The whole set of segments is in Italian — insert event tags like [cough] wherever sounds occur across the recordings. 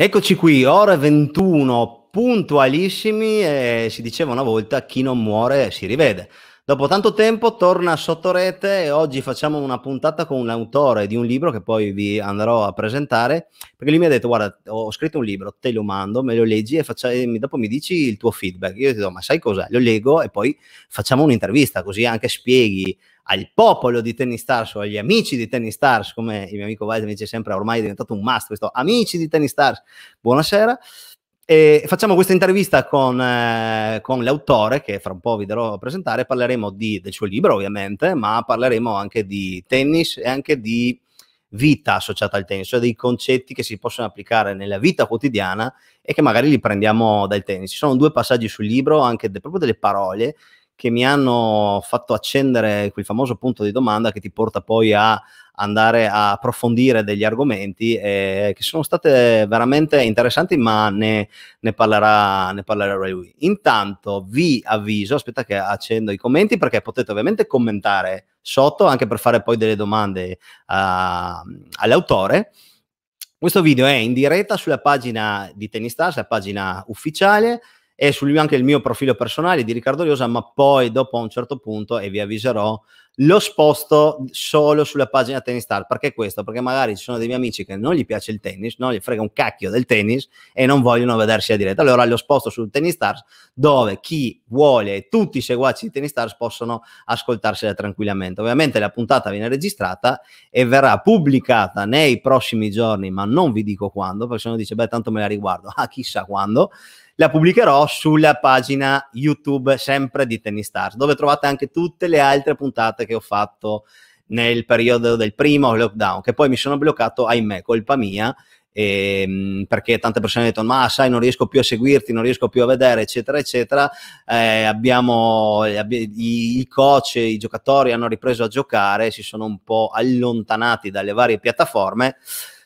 Eccoci qui, ore 21, puntualissimi e si diceva una volta chi non muore si rivede. Dopo tanto tempo torna sotto rete e oggi facciamo una puntata con un autore di un libro che poi vi andrò a presentare, perché lui mi ha detto guarda ho scritto un libro, te lo mando, me lo leggi e faccia, dopo mi dici il tuo feedback. Io ti dico ma sai cos'è? Lo leggo e poi facciamo un'intervista così anche spieghi al popolo di Tennis Stars o agli amici di Tennis Stars, come il mio amico Vice mi dice sempre, ormai è diventato un must questo, amici di Tennis Stars, buonasera. E facciamo questa intervista con, eh, con, l'autore che fra un po' vi darò a presentare, parleremo di, del suo libro ovviamente, ma parleremo anche di tennis e anche di vita associata al tennis, cioè dei concetti che si possono applicare nella vita quotidiana e che magari li prendiamo dal tennis. Ci sono due passaggi sul libro, anche de- proprio delle parole che mi hanno fatto accendere quel famoso punto di domanda che ti porta poi a andare a approfondire degli argomenti eh, che sono state veramente interessanti, ma ne, ne, parlerà, ne parlerà lui. Intanto vi avviso, aspetta che accendo i commenti perché potete ovviamente commentare sotto anche per fare poi delle domande uh, all'autore. Questo video è in diretta sulla pagina di stars la pagina ufficiale e su anche il mio profilo personale di Riccardo Liosa, ma poi dopo a un certo punto, e vi avviserò, lo sposto solo sulla pagina Tennis Star. Perché questo? Perché magari ci sono dei miei amici che non gli piace il tennis, non gli frega un cacchio del tennis e non vogliono vedersi a diretta. Allora lo sposto sul Tennis Stars dove chi vuole e tutti i seguaci di Tennis Stars possono ascoltarsela tranquillamente. Ovviamente la puntata viene registrata e verrà pubblicata nei prossimi giorni, ma non vi dico quando, perché se uno dice, beh, tanto me la riguardo, [laughs] ah, chissà quando la pubblicherò sulla pagina YouTube sempre di Tennis Stars, dove trovate anche tutte le altre puntate che ho fatto nel periodo del primo lockdown, che poi mi sono bloccato, ahimè, colpa mia, e, ehm, perché tante persone hanno detto ma sai non riesco più a seguirti non riesco più a vedere eccetera eccetera eh, abbiamo eh, abbi- i, i coach i giocatori hanno ripreso a giocare si sono un po' allontanati dalle varie piattaforme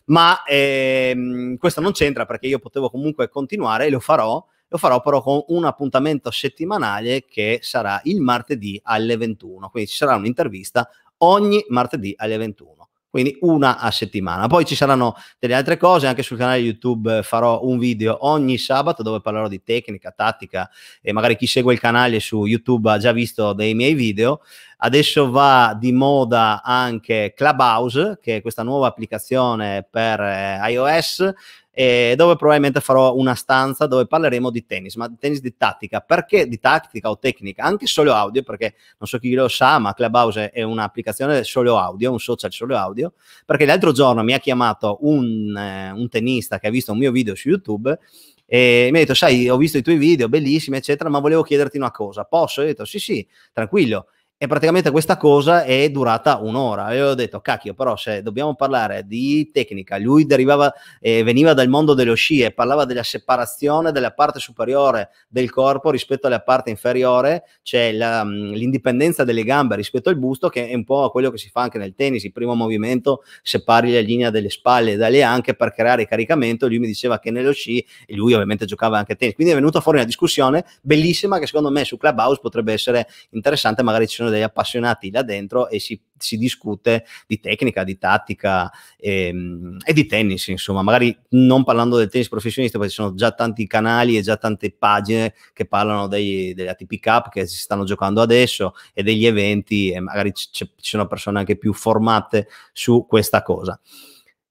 ma ehm, questo non c'entra perché io potevo comunque continuare e lo farò lo farò però con un appuntamento settimanale che sarà il martedì alle 21. Quindi ci sarà un'intervista ogni martedì alle 21 quindi una a settimana. Poi ci saranno delle altre cose, anche sul canale YouTube farò un video ogni sabato dove parlerò di tecnica, tattica e magari chi segue il canale su YouTube ha già visto dei miei video. Adesso va di moda anche Clubhouse, che è questa nuova applicazione per eh, iOS eh, dove probabilmente farò una stanza dove parleremo di tennis, ma di tennis di tattica, perché di tattica o tecnica, anche solo audio, perché non so chi lo sa, ma Clubhouse è un'applicazione solo audio, un social solo audio, perché l'altro giorno mi ha chiamato un, eh, un tennista che ha visto un mio video su YouTube e mi ha detto sai ho visto i tuoi video bellissimi eccetera ma volevo chiederti una cosa posso? E ho detto sì sì tranquillo e praticamente questa cosa è durata un'ora. Avevo detto, cacchio, però se dobbiamo parlare di tecnica, lui derivava, eh, veniva dal mondo dello sci e parlava della separazione della parte superiore del corpo rispetto alla parte inferiore, c'è cioè l'indipendenza delle gambe rispetto al busto, che è un po' quello che si fa anche nel tennis. Il primo movimento separi la linea delle spalle dalle anche per creare caricamento. Lui mi diceva che nello sci, e lui ovviamente giocava anche a tennis. Quindi è venuta fuori una discussione bellissima che secondo me su Clubhouse potrebbe essere interessante, magari ci sono degli appassionati là dentro e si, si discute di tecnica, di tattica ehm, e, di tennis, insomma, magari non parlando del tennis professionista, perché ci sono già tanti canali e già tante pagine che parlano degli, degli ATP Cup che si stanno giocando adesso e degli eventi e magari ci sono persone anche più formate su questa cosa.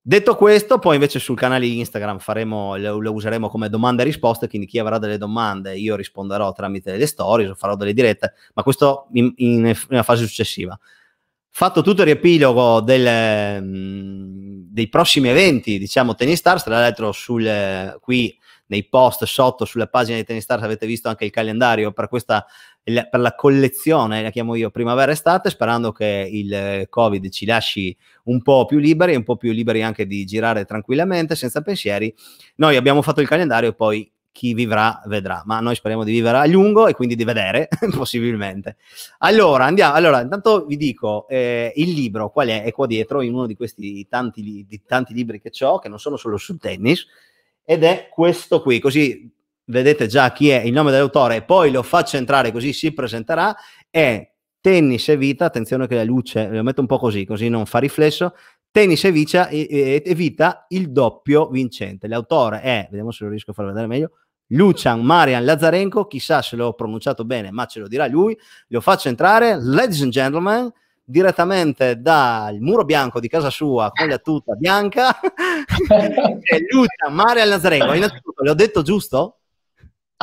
Detto questo, poi invece sul canale Instagram faremo, lo, useremo come domande e risposte, quindi chi avrà delle domande io risponderò tramite le stories o farò delle dirette, ma questo in, in, nella fase successiva. Fatto tutto il riepilogo delle, mm, dei prossimi eventi, diciamo Tennis Stars, tra l'altro sul, eh, qui nei post sotto sulla pagina di Tennis Stars avete visto anche il calendario per questa per la collezione, la chiamo io primavera-estate, sperando che il eh, Covid ci lasci un po' più liberi, un po' più liberi anche di girare tranquillamente, senza pensieri. Noi abbiamo fatto il calendario e poi chi vivrà vedrà, ma noi speriamo di vivere a lungo e quindi di vedere [laughs] possibilmente. Allora, andiamo, allora, intanto vi dico eh, il libro qual è, è qua dietro, in uno di questi tanti, di tanti libri che ho, che non sono solo sul tennis, ed è questo qui, così vedete già chi è il nome dell'autore e poi lo faccio entrare così si presenterà, è Tennis e Vita, attenzione che la luce, lo metto un po' così, così non fa riflesso, Tennis e, Vicia, e, e Vita, il doppio vincente. L'autore è, vediamo se lo riesco a far vedere meglio, Lucian Marian Lazarenko, chissà se l'ho pronunciato bene, ma ce lo dirà lui. Lo faccio entrare, ladies and gentlemen, direttamente dal muro bianco di casa sua con la tuta bianca, [laughs] è Lucian Marian Lazarenko. Innanzitutto, l'ho detto giusto?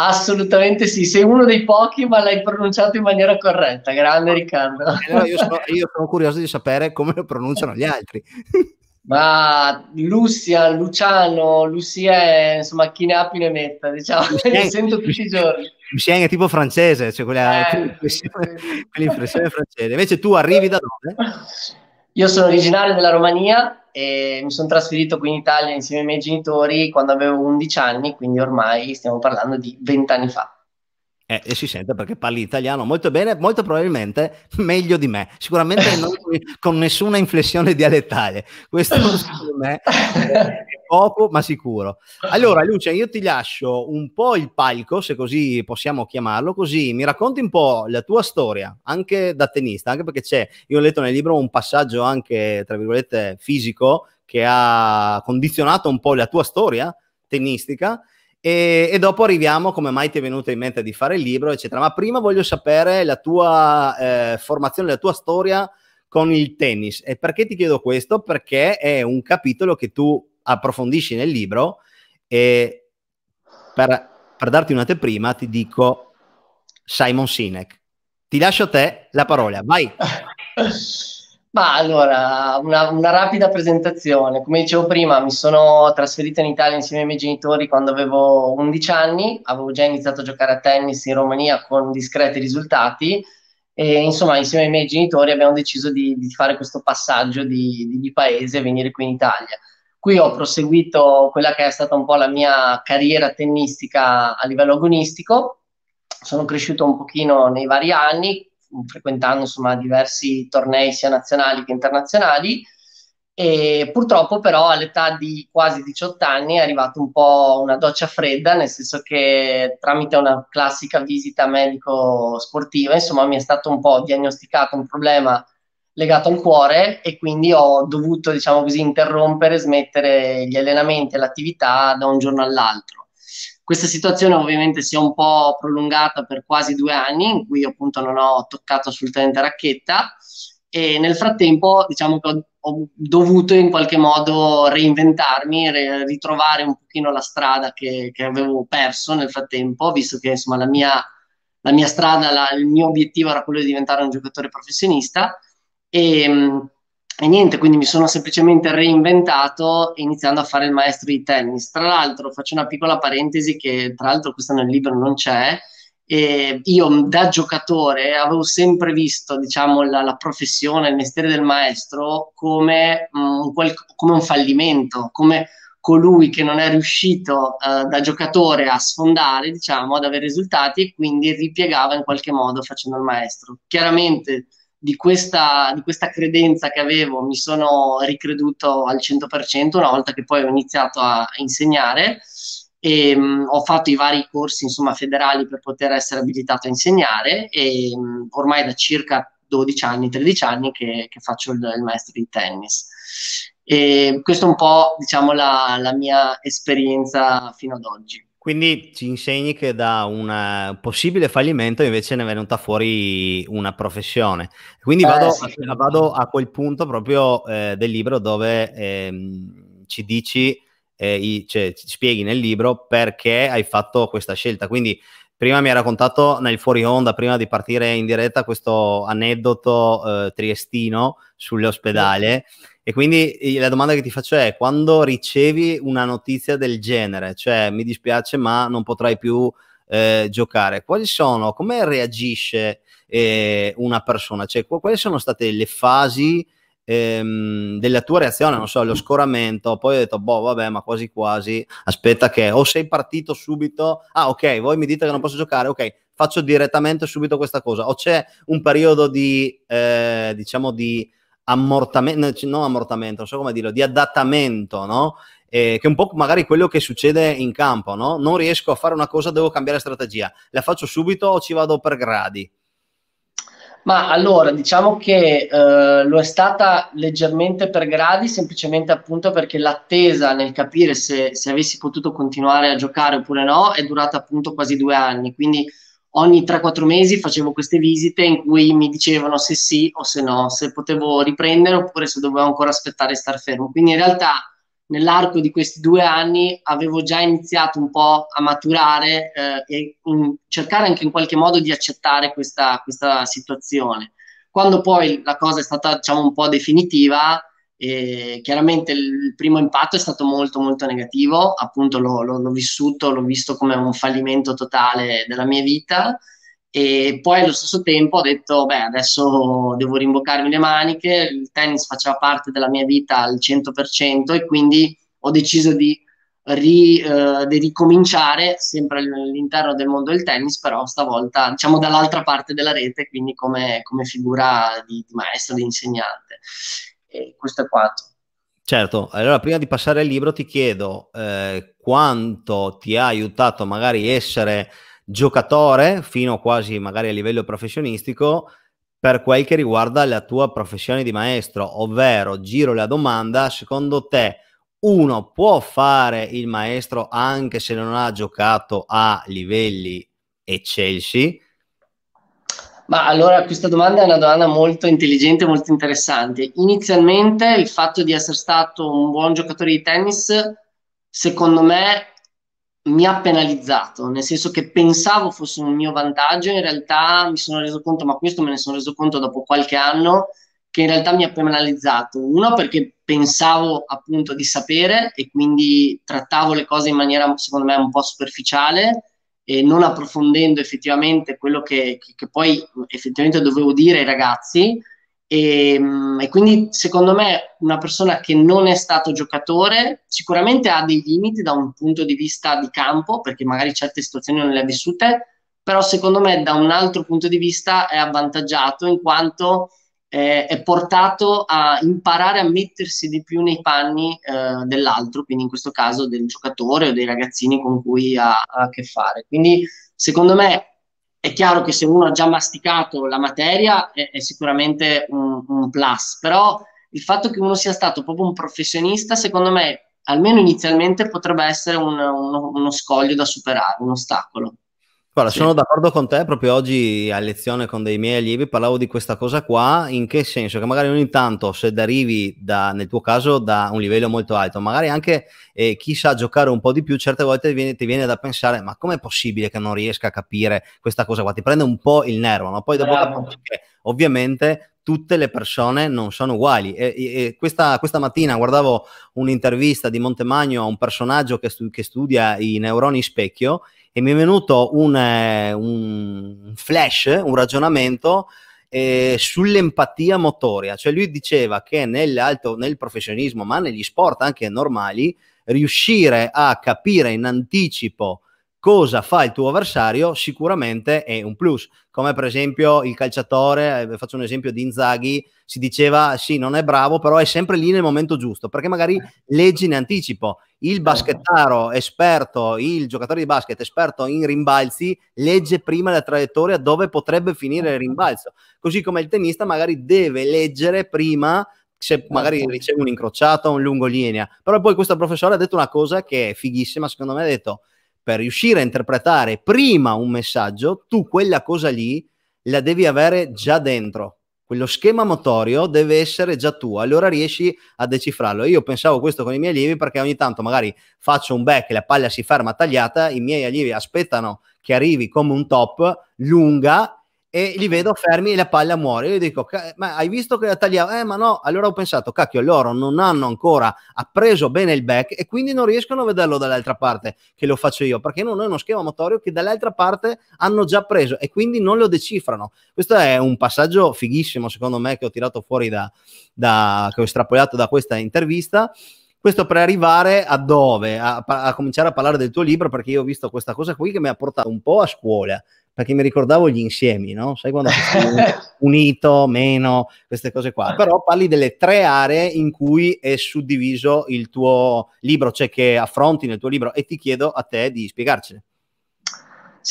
Assolutamente sì, sei uno dei pochi, ma l'hai pronunciato in maniera corretta. Grande Riccardo. Allora io, sono, [laughs] io, sono, curioso di sapere come lo pronunciano gli altri. [laughs] Ma Lucia, Luciano, Lucia insomma chi ne ha più ne metta, diciamo, [laughs] Lucien, ne sento tutti i giorni. Lucien è tipo francese, cioè quella, eh, quell'impressione, quell'impressione francese. Invece tu arrivi da dove? Io sono originario della Romania e mi sono trasferito qui in Italia insieme ai miei genitori quando avevo 11 anni, quindi ormai stiamo parlando di 20 anni fa. Eh, e si sente perché parli italiano molto bene, molto probabilmente meglio di me, sicuramente non [laughs] con nessuna inflessione dialettale. Questo [laughs] secondo me è poco ma sicuro. Allora Lucia, io ti lascio un po' il palco, se così possiamo chiamarlo, così mi racconti un po' la tua storia, anche da tennista, anche perché c'è, io ho letto nel libro un passaggio anche, tra virgolette, fisico che ha condizionato un po' la tua storia tennistica. E, e, dopo arriviamo come mai ti è venuto in mente di fare il libro, eccetera. Ma prima voglio sapere la tua eh, formazione, la tua storia con il tennis. E perché ti chiedo questo? Perché è un capitolo che tu approfondisci nel libro e per, per darti un'anteprima ti dico Simon Sinek. Ti lascio a te la parola, vai. [laughs] Ma allora, una, una, rapida presentazione. Come dicevo prima, mi sono trasferito in Italia insieme ai miei genitori quando avevo 11 anni, avevo già iniziato a giocare a tennis in Romania con discreti risultati e insomma insieme ai miei genitori abbiamo deciso di, di fare questo passaggio di, di paese e venire qui in Italia. Qui ho proseguito quella che è stata un po' la mia carriera tennistica a livello agonistico, sono cresciuto un pochino nei vari anni, frequentando insomma diversi tornei sia nazionali che internazionali, e purtroppo però all'età di quasi 18 anni è arrivata un po' una doccia fredda, nel senso che tramite una classica visita medico-sportiva, insomma, mi è stato un po' diagnosticato un problema legato al cuore e quindi ho dovuto, diciamo così, interrompere, smettere gli allenamenti e l'attività da un giorno all'altro. Questa situazione ovviamente si è un po' prolungata per quasi due anni, in cui appunto non ho toccato assolutamente racchetta e nel frattempo diciamo che ho, ho dovuto in qualche modo reinventarmi, re, ritrovare un pochino la strada che, che avevo perso nel frattempo, visto che insomma la mia la mia strada, la, il mio obiettivo era quello di diventare un giocatore professionista e, ehm, e niente, quindi mi sono semplicemente reinventato iniziando a fare il maestro di tennis. Tra l'altro, faccio una piccola parentesi che tra l'altro questo nel libro non c'è. E ehm, io da giocatore avevo sempre visto diciamo, la, la professione, il mestiere del maestro come, mh, quel, come, un fallimento, come colui che non è riuscito eh, da giocatore a sfondare, diciamo, ad avere risultati e quindi ripiegava in qualche modo facendo il maestro. Chiaramente di questa, di questa credenza che avevo mi sono ricreduto al 100% una volta che poi ho iniziato a, insegnare e, ehm, mh, ho fatto i vari corsi insomma, federali per poter essere abilitato a insegnare e mh, mm, ormai da circa 12 anni, 13 anni che, che faccio il, il, maestro di tennis. E questo è un po' diciamo, la, la mia esperienza fino ad oggi. Quindi ci insegni che da un eh, possibile fallimento invece ne è venuta fuori una professione. Quindi eh, vado, sì. a, cioè, vado a quel punto proprio eh, del libro dove ehm, ci dici, eh, i, cioè, ci spieghi nel libro perché hai fatto questa scelta. Quindi prima mi ha raccontato nel fuori onda, prima di partire in diretta, questo aneddoto eh, triestino sull'ospedale. Sì e quindi la domanda che ti faccio è, quando ricevi una notizia del genere, cioè mi dispiace ma non potrai più eh, giocare, quali sono, come reagisce eh, una persona? Cioè, quali sono state le fasi ehm, della tua reazione, non so, lo scoramento, poi ho detto, boh, vabbè, ma quasi quasi, aspetta che o sei partito subito, ah ok, voi mi dite che non posso giocare, ok, faccio direttamente subito questa cosa, o c'è un periodo di, eh, diciamo, di ammortamento, non ammortamento, non so come dirlo, di adattamento, no? Eh, che è un po' magari quello che succede in campo, no? Non riesco a fare una cosa, devo cambiare strategia. La faccio subito o ci vado per gradi? Ma allora, diciamo che eh, lo è stata leggermente per gradi, semplicemente appunto perché l'attesa nel capire se, se avessi potuto continuare a giocare oppure no è durata appunto quasi due anni, quindi ogni 3-4 mesi facevo queste visite in cui mi dicevano se sì o se no, se potevo riprendere oppure se dovevo ancora aspettare e star fermo. Quindi in realtà nell'arco di questi due anni avevo già iniziato un po' a maturare eh, e in, cercare anche in qualche modo di accettare questa, questa situazione. Quando poi la cosa è stata diciamo un po' definitiva, e chiaramente il primo impatto è stato molto molto negativo, appunto l'ho, l'ho, l'ho vissuto, l'ho visto come un fallimento totale della mia vita e poi allo stesso tempo ho detto beh adesso devo rimboccarmi le maniche, il tennis faceva parte della mia vita al 100% e quindi ho deciso di, ri, eh, di ricominciare sempre all'interno del mondo del tennis però stavolta diciamo dall'altra parte della rete quindi come, come figura di, di maestro, di insegnante e questo è quanto. Certo, allora prima di passare al libro ti chiedo eh, quanto ti ha aiutato magari essere giocatore fino quasi magari a livello professionistico per quel che riguarda la tua professione di maestro, ovvero giro la domanda, secondo te uno può fare il maestro anche se non ha giocato a livelli eccelsi? Ma allora questa domanda è una domanda molto intelligente, e molto interessante. Inizialmente il fatto di essere stato un buon giocatore di tennis, secondo me, mi ha penalizzato, nel senso che pensavo fosse un mio vantaggio, in realtà mi sono reso conto, ma questo me ne sono reso conto dopo qualche anno, che in realtà mi ha penalizzato. Uno perché pensavo appunto di sapere e quindi trattavo le cose in maniera, secondo me, un po' superficiale e non approfondendo effettivamente quello che, che poi effettivamente dovevo dire ai ragazzi. E, ehm, e, quindi secondo me una persona che non è stato giocatore sicuramente ha dei limiti da un punto di vista di campo perché magari certe situazioni non le ha vissute però secondo me da un altro punto di vista è avvantaggiato in quanto eh, è portato a imparare a mettersi di più nei panni eh, dell'altro, quindi in questo caso del giocatore o dei ragazzini con cui ha, ha a che fare. Quindi secondo me è chiaro che se uno ha già masticato la materia è, è sicuramente un, un, plus, però il fatto che uno sia stato proprio un professionista, secondo me, almeno inizialmente, potrebbe essere un, uno, uno scoglio da superare, un ostacolo. Guarda, sì. sono d'accordo con te, proprio oggi a lezione con dei miei allievi parlavo di questa cosa qua, in che senso? Che magari ogni tanto se arrivi da, nel tuo caso da un livello molto alto, magari anche eh, chi sa giocare un po' di più, certe volte ti viene, ti viene da pensare ma com'è possibile che non riesca a capire questa cosa qua? Ti prende un po' il nervo, ma no? poi dopo capisci che ovviamente tutte le persone non sono uguali. E, e questa, questa, mattina guardavo un'intervista di Montemagno a un personaggio che, stu- che studia i neuroni specchio e mi è venuto un, eh, un flash, un ragionamento eh, sull'empatia motoria. Cioè lui diceva che nel professionismo, ma negli sport anche normali, riuscire a capire in anticipo cosa fa il tuo avversario sicuramente è un plus, come per esempio il calciatore, eh, faccio un esempio di Inzaghi, si diceva sì non è bravo però è sempre lì nel momento giusto perché magari eh. leggi in anticipo, il baschettaro esperto, il giocatore di basket esperto in rimbalzi legge prima la traiettoria dove potrebbe finire il ecco. rimbalzo, così come il tennista magari deve leggere prima se magari ecco. riceve un incrociato, un lungo linea, però poi questo professore ha detto una cosa che è fighissima secondo me, ha detto per riuscire a interpretare prima un messaggio, tu quella cosa lì la devi avere già dentro. Quello schema motorio deve essere già tuo, allora riesci a decifrarlo. Io pensavo questo con i miei allievi perché ogni tanto magari faccio un back e la palla si ferma tagliata, i miei allievi aspettano che arrivi come un top lunga e li mm. vedo fermi e la palla muore. Io dico, ma hai visto che la tagliava? Eh, ma no, allora ho pensato, cacchio, loro non hanno ancora appreso bene il back e quindi non riescono a vederlo dall'altra parte che lo faccio io, perché non è uno schema motorio che dall'altra parte hanno già preso e quindi non lo decifrano. Questo è un passaggio fighissimo, secondo me, che ho tirato fuori da, da che ho estrapolato da questa intervista. Questo per arrivare a dove? A, a cominciare a parlare del tuo libro, perché io ho visto questa cosa qui che mi ha portato un po' a scuola, perché mi ricordavo gli insiemi, no? Sai quando [laughs] unito, meno, queste cose qua. Però parli delle tre aree in cui è suddiviso il tuo libro, cioè che affronti nel tuo libro e ti chiedo a te di spiegarci.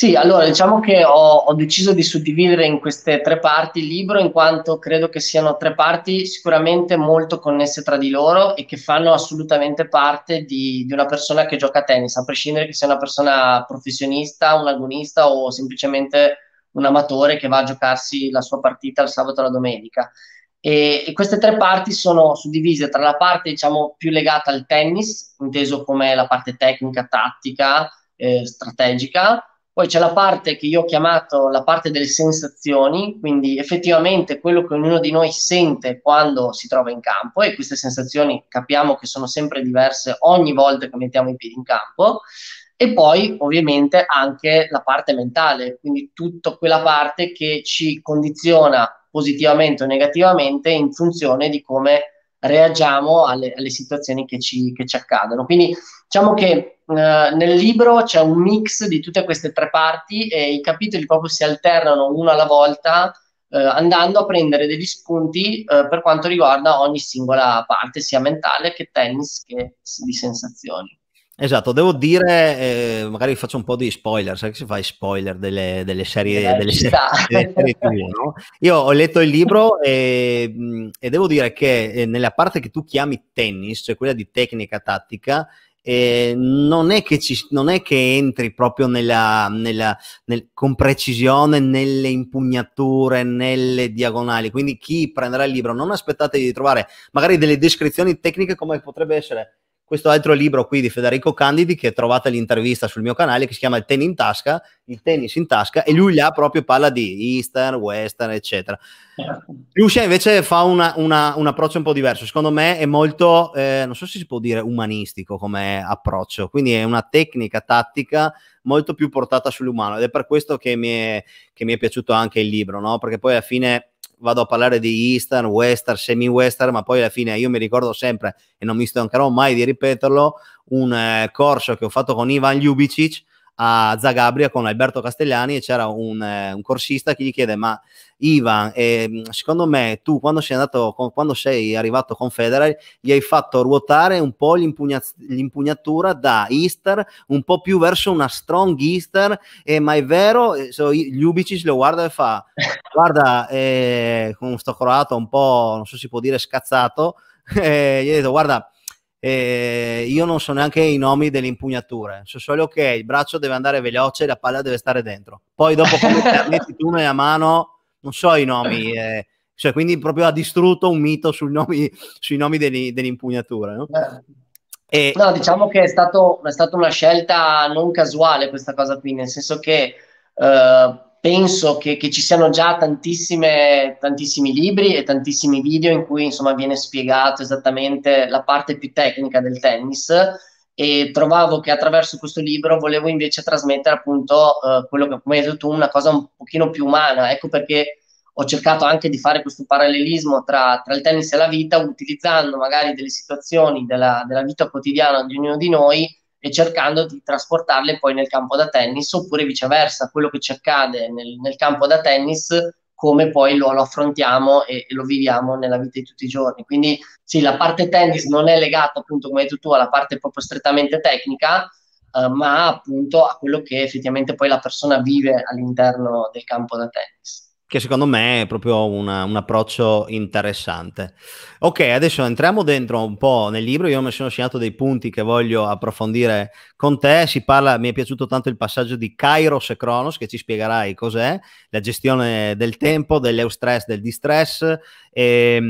Sì, allora diciamo che ho, ho, deciso di suddividere in queste tre parti il libro in quanto credo che siano tre parti sicuramente molto connesse tra di loro e che fanno assolutamente parte di, di una persona che gioca a tennis, a prescindere che sia una persona professionista, un agonista o semplicemente un amatore che va a giocarsi la sua partita il sabato o la domenica. E, e queste tre parti sono suddivise tra la parte diciamo più legata al tennis, inteso come la parte tecnica, tattica, eh, strategica, poi c'è la parte che io ho chiamato la parte delle sensazioni, quindi effettivamente quello che ognuno di noi sente quando si trova in campo e queste sensazioni capiamo che sono sempre diverse ogni volta che mettiamo i piedi in campo e poi ovviamente anche la parte mentale, quindi tutta quella parte che ci condiziona positivamente o negativamente in funzione di come reagiamo alle, alle situazioni che ci, che ci, accadono. Quindi diciamo che eh, nel libro c'è un mix di tutte queste tre parti e i capitoli proprio si alternano uno alla volta eh, andando a prendere degli spunti eh, per quanto riguarda ogni singola parte, sia mentale che tennis che di sensazioni. Esatto, devo dire, eh, magari faccio un po' di spoiler, sai che si fa i spoiler delle, delle serie, eh, delle serie, [laughs] delle serie no? Io ho letto il libro e, mm, e, devo dire che eh, nella parte che tu chiami tennis, cioè quella di tecnica tattica, eh, non, è che ci, non è che entri proprio nella, nella, nel, con precisione nelle impugnature, nelle diagonali, quindi chi prenderà il libro non aspettate di trovare magari delle descrizioni tecniche come potrebbe essere questo altro libro qui di Federico Candidi che trovate l'intervista sul mio canale che si chiama Il tennis in tasca, il tennis in tasca e lui là proprio parla di Eastern, Western eccetera. Lucia invece fa una, una, un approccio un po' diverso, secondo me è molto, eh, non so se si può dire umanistico come approccio, quindi è una tecnica tattica molto più portata sull'umano ed è per questo che mi è, che mi è piaciuto anche il libro, no? perché poi alla fine vado a parlare di Eastern, Western, semi-Western, ma poi alla fine io mi ricordo sempre, e non mi stancherò mai di ripeterlo, un eh, corso che ho fatto con Ivan Ljubicic a Zagabria con Alberto Castellani e c'era un, eh, un, corsista che gli chiede ma Ivan, eh, secondo me tu quando sei, andato, quando sei arrivato con Federer gli hai fatto ruotare un po' l'impugnatura da Easter un po' più verso una strong Easter eh, ma è vero, eh, so, Ljubicic lo guarda e fa [laughs] guarda eh, con sto croato un po' non so se si può dire scazzato [laughs] eh, gli ha detto guarda eh, io non so neanche i nomi delle impugnature, so solo che il braccio deve andare veloce e la palla deve stare dentro. Poi dopo come [laughs] te la tu nella mano, non so i nomi. Eh, cioè, quindi proprio ha distrutto un mito nomi, sui nomi delle impugnature. No? Eh. E... no? diciamo che è, stato, è, stata una scelta non casuale questa cosa qui, nel senso che eh, penso che, che ci siano già tantissimi libri e tantissimi video in cui insomma, viene spiegato esattamente la parte più tecnica del tennis e trovavo che attraverso questo libro volevo invece trasmettere appunto eh, quello che come hai detto tu, una cosa un pochino più umana, ecco perché ho cercato anche di fare questo parallelismo tra, tra il tennis e la vita utilizzando magari delle situazioni della, della vita quotidiana di ognuno di noi e cercando di trasportarle poi nel campo da tennis oppure viceversa, quello che ci accade nel, nel campo da tennis come poi lo, lo affrontiamo e, e, lo viviamo nella vita di tutti i giorni. Quindi sì, la parte tennis non è legata appunto, come hai detto tu, alla parte proprio strettamente tecnica, eh, ma appunto a quello che effettivamente poi la persona vive all'interno del campo da tennis che secondo me è proprio una, un approccio interessante. Ok, adesso entriamo dentro un po' nel libro, io mi sono segnato dei punti che voglio approfondire con te, si parla, mi è piaciuto tanto il passaggio di Kairos e Cronos che ci spiegherai cos'è, la gestione del tempo, dell'eustress, del distress, e, ehm,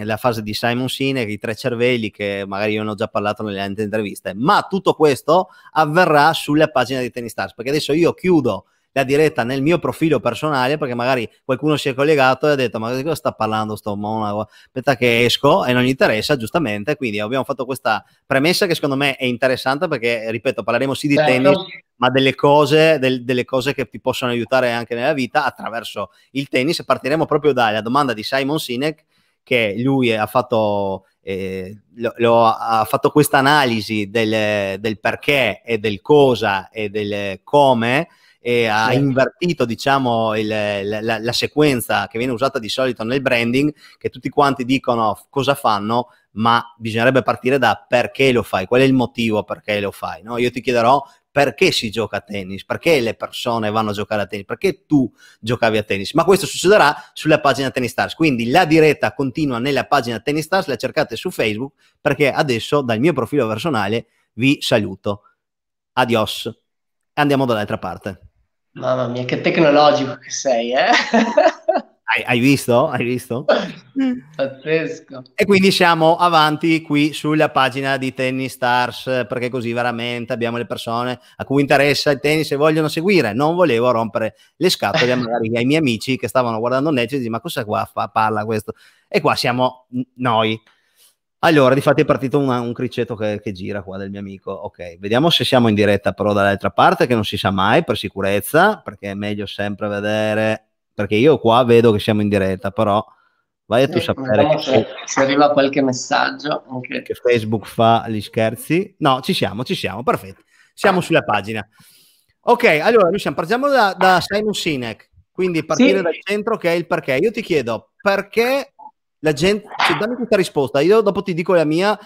mh, la fase di Simon Sinek, i tre cervelli che magari io ne ho già parlato nelle altre interviste, ma tutto questo avverrà sulla pagina di Tennis Stars, perché adesso io chiudo la diretta nel mio profilo personale perché magari qualcuno si è collegato e ha detto ma di cosa sta parlando sto monaco aspetta che esco e non gli interessa giustamente quindi abbiamo fatto questa premessa che secondo me è interessante perché ripeto parleremo sì di certo. tennis ma delle cose, del, delle cose che ti possono aiutare anche nella vita attraverso il tennis partiremo proprio dalla domanda di Simon Sinek che lui ha fatto, eh, lo, lo, ha fatto questa analisi del, del perché e del cosa e del come e ha sì. Certo. invertito diciamo il, la, la sequenza che viene usata di solito nel branding, che tutti quanti dicono cosa fanno, ma bisognerebbe partire da perché lo fai, qual è il motivo perché lo fai. No? Io ti chiederò perché si gioca a tennis, perché le persone vanno a giocare a tennis, perché tu giocavi a tennis, ma questo succederà sulla pagina Tennis Stars, quindi la diretta continua nella pagina Tennis Stars, la cercate su Facebook, perché adesso dal mio profilo personale vi saluto. Adios, andiamo dall'altra parte. Mamma mia, che tecnologico che sei, eh? hai, hai, visto? Hai visto? Pazzesco. E quindi siamo avanti qui sulla pagina di Tennis Stars, perché così veramente abbiamo le persone a cui interessa il tennis e vogliono seguire. Non volevo rompere le scatole [laughs] magari ai miei amici che stavano guardando Netflix e ma cosa qua fa, parla questo? E qua siamo noi. Allora, di fatto è partito una, un criceto che, che, gira qua del mio amico. Ok, vediamo se siamo in diretta però dall'altra parte, che non si sa mai per sicurezza, perché è meglio sempre vedere, perché io qua vedo che siamo in diretta, però vai a tu eh, sapere che, se, se arriva qualche messaggio. Okay. Che Facebook fa gli scherzi. No, ci siamo, ci siamo, perfetto. Siamo ah. sulla pagina. Ok, allora Lucian, partiamo da, da Simon Sinek, quindi partire sì. dal centro che è il perché. Io ti chiedo perché la gente, cioè, dammi questa risposta, io dopo ti dico la mia,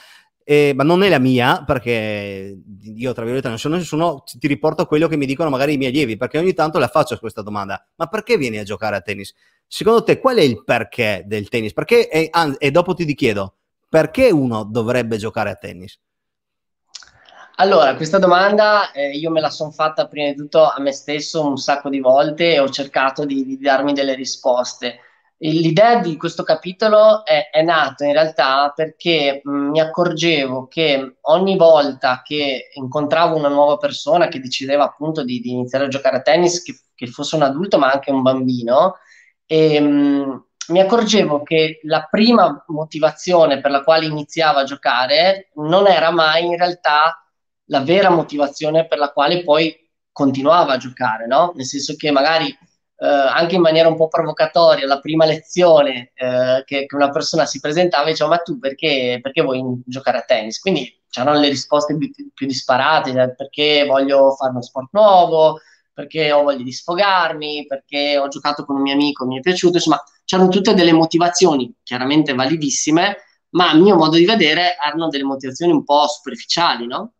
eh, ma non è la mia, perché io tra virgolette non sono nessuno, ti riporto quello che mi dicono magari i miei allievi, perché ogni tanto la faccio questa domanda, ma perché vieni a giocare a tennis? Secondo te qual è il perché del tennis? Perché, è, anzi, e dopo ti chiedo, perché uno dovrebbe giocare a tennis? Allora, questa domanda eh, io me la sono fatta prima di tutto a me stesso un sacco di volte e ho cercato di, di darmi delle risposte. L'idea di questo capitolo è, è nata in realtà perché mh, mi accorgevo che ogni volta che incontravo una nuova persona che decideva appunto di, di iniziare a giocare a tennis, che, che, fosse un adulto ma anche un bambino, e, mh, mi accorgevo che la prima motivazione per la quale iniziava a giocare non era mai in realtà la vera motivazione per la quale poi continuava a giocare, no? Nel senso che magari eh, anche in maniera un po' provocatoria, la prima lezione eh, che, che, una persona si presentava e diceva ma tu perché, perché vuoi giocare a tennis? Quindi c'erano le risposte più, più disparate, eh, perché voglio fare uno sport nuovo, perché ho voglia di sfogarmi, perché ho giocato con un mio amico, mi è piaciuto, insomma c'erano tutte delle motivazioni chiaramente validissime, ma a mio modo di vedere erano delle motivazioni un po' superficiali, no?